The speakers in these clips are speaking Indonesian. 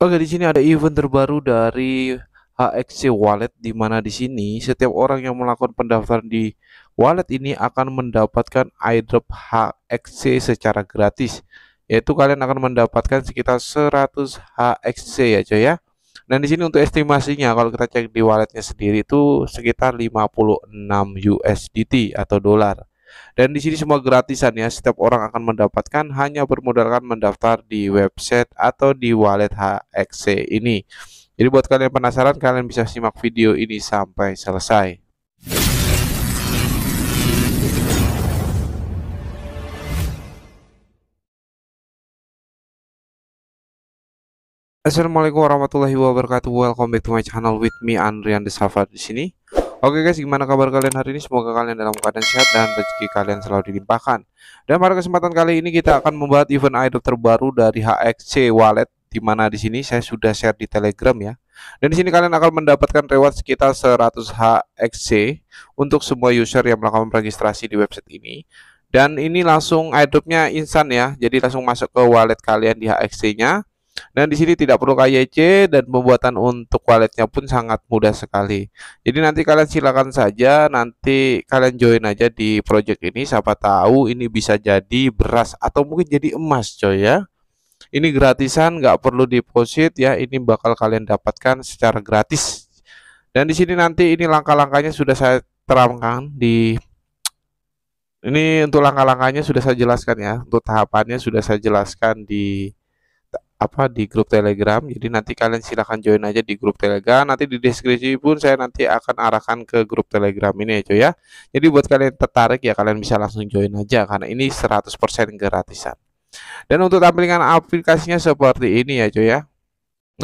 Oke, di sini ada event terbaru dari HXC Wallet di mana di sini setiap orang yang melakukan pendaftaran di wallet ini akan mendapatkan airdrop HXC secara gratis. Yaitu kalian akan mendapatkan sekitar 100 HXC ya, coy ya. Dan di sini untuk estimasinya kalau kita cek di walletnya sendiri itu sekitar 56 USDT atau dolar. Dan di sini semua gratisan ya, setiap orang akan mendapatkan hanya bermodalkan mendaftar di website atau di wallet HXC ini. Jadi buat kalian yang penasaran, kalian bisa simak video ini sampai selesai. Assalamualaikum warahmatullahi wabarakatuh. Welcome back to my channel with me Andrian Desafar di sini. Oke guys, gimana kabar kalian hari ini? Semoga kalian dalam keadaan sehat dan rezeki kalian selalu dilimpahkan. Dan pada kesempatan kali ini kita akan membuat event idol terbaru dari HXC Wallet di mana di sini saya sudah share di Telegram ya. Dan di sini kalian akan mendapatkan reward sekitar 100 HXC untuk semua user yang melakukan registrasi di website ini. Dan ini langsung airdropnya instan ya, jadi langsung masuk ke wallet kalian di HXC-nya dan di sini tidak perlu KYC dan pembuatan untuk walletnya pun sangat mudah sekali. Jadi nanti kalian silakan saja nanti kalian join aja di project ini siapa tahu ini bisa jadi beras atau mungkin jadi emas coy ya. Ini gratisan nggak perlu deposit ya, ini bakal kalian dapatkan secara gratis. Dan di sini nanti ini langkah-langkahnya sudah saya terangkan di ini untuk langkah-langkahnya sudah saya jelaskan ya, untuk tahapannya sudah saya jelaskan di apa di grup Telegram. Jadi nanti kalian silahkan join aja di grup Telegram. Nanti di deskripsi pun saya nanti akan arahkan ke grup Telegram ini ya cuy ya. Jadi buat kalian tertarik ya kalian bisa langsung join aja karena ini 100% gratisan. Dan untuk tampilan aplikasinya seperti ini ya cuy ya.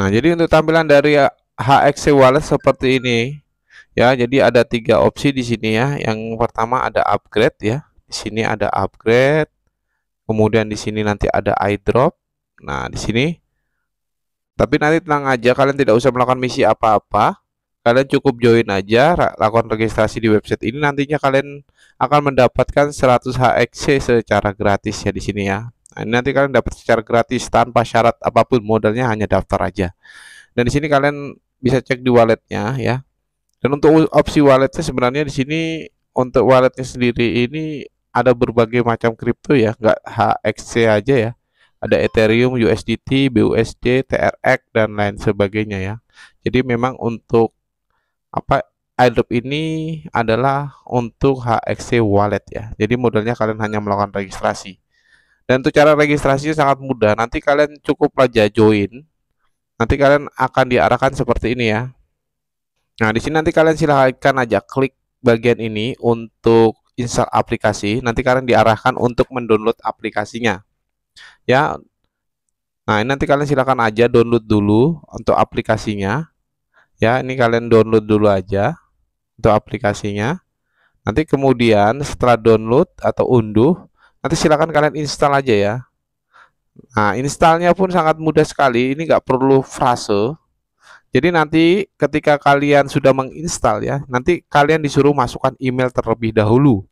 Nah, jadi untuk tampilan dari HXC Wallet seperti ini. Ya, jadi ada tiga opsi di sini ya. Yang pertama ada upgrade ya. Di sini ada upgrade. Kemudian di sini nanti ada eyedrop Nah, di sini. Tapi nanti tenang aja, kalian tidak usah melakukan misi apa-apa. Kalian cukup join aja, lakukan registrasi di website ini. Nantinya kalian akan mendapatkan 100 HXC secara gratis ya di sini ya. Nah, ini nanti kalian dapat secara gratis tanpa syarat apapun, modalnya hanya daftar aja. Dan di sini kalian bisa cek di walletnya ya. Dan untuk opsi walletnya sebenarnya di sini untuk walletnya sendiri ini ada berbagai macam kripto ya, nggak HXC aja ya ada Ethereum, USDT, BUSD, TRX dan lain sebagainya ya. Jadi memang untuk apa airdrop ini adalah untuk HXC wallet ya. Jadi modalnya kalian hanya melakukan registrasi. Dan untuk cara registrasinya sangat mudah. Nanti kalian cukup aja join. Nanti kalian akan diarahkan seperti ini ya. Nah, di sini nanti kalian silahkan aja klik bagian ini untuk install aplikasi. Nanti kalian diarahkan untuk mendownload aplikasinya ya nah ini nanti kalian silakan aja download dulu untuk aplikasinya ya ini kalian download dulu aja untuk aplikasinya nanti kemudian setelah download atau unduh nanti silakan kalian install aja ya nah installnya pun sangat mudah sekali ini nggak perlu frase jadi nanti ketika kalian sudah menginstal ya, nanti kalian disuruh masukkan email terlebih dahulu.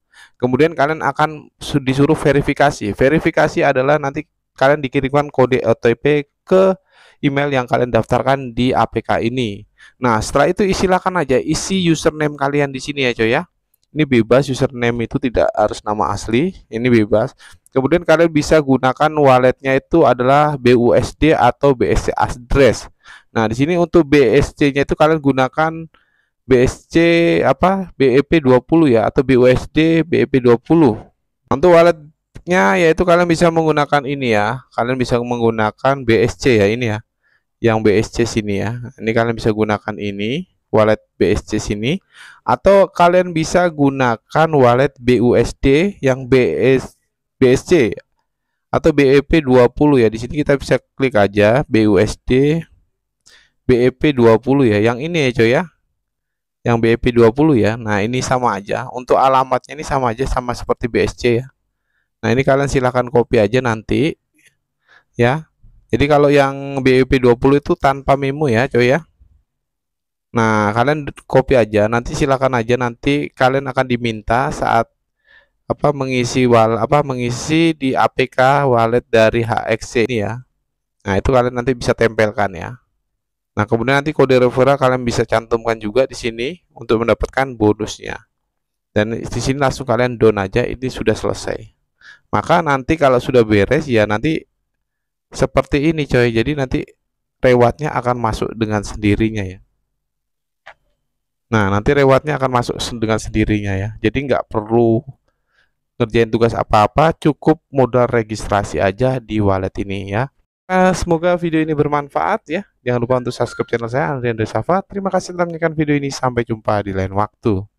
Kemudian kalian akan disuruh verifikasi. Verifikasi adalah nanti kalian dikirimkan kode OTP ke email yang kalian daftarkan di APK ini. Nah, setelah itu silakan aja isi username kalian di sini ya, coy ya. Ini bebas username itu tidak harus nama asli, ini bebas. Kemudian kalian bisa gunakan walletnya itu adalah BUSD atau BSC address. Nah, di sini untuk BSC-nya itu kalian gunakan BSC apa BEP 20 ya atau BUSD BEP 20 untuk walletnya yaitu kalian bisa menggunakan ini ya kalian bisa menggunakan BSC ya ini ya yang BSC sini ya ini kalian bisa gunakan ini wallet BSC sini atau kalian bisa gunakan wallet BUSD yang BS BSC atau BEP 20 ya. Di sini kita bisa klik aja BUSD BEP 20 ya. Yang ini ya coy ya yang BEP 20 ya. Nah, ini sama aja. Untuk alamatnya ini sama aja sama seperti BSC ya. Nah, ini kalian silahkan copy aja nanti ya. Jadi kalau yang BEP 20 itu tanpa memo ya, coy ya. Nah, kalian copy aja. Nanti silakan aja nanti kalian akan diminta saat apa mengisi wal apa mengisi di APK wallet dari HXC ini ya. Nah, itu kalian nanti bisa tempelkan ya. Nah, kemudian nanti kode referral kalian bisa cantumkan juga di sini untuk mendapatkan bonusnya. Dan di sini langsung kalian down aja, ini sudah selesai. Maka nanti kalau sudah beres ya nanti seperti ini coy. Jadi nanti rewardnya akan masuk dengan sendirinya ya. Nah, nanti rewardnya akan masuk dengan sendirinya ya. Jadi nggak perlu ngerjain tugas apa-apa, cukup modal registrasi aja di wallet ini ya. Nah, semoga video ini bermanfaat ya. Jangan lupa untuk subscribe channel saya, Andrian Desafa. Terima kasih telah menonton video ini. Sampai jumpa di lain waktu.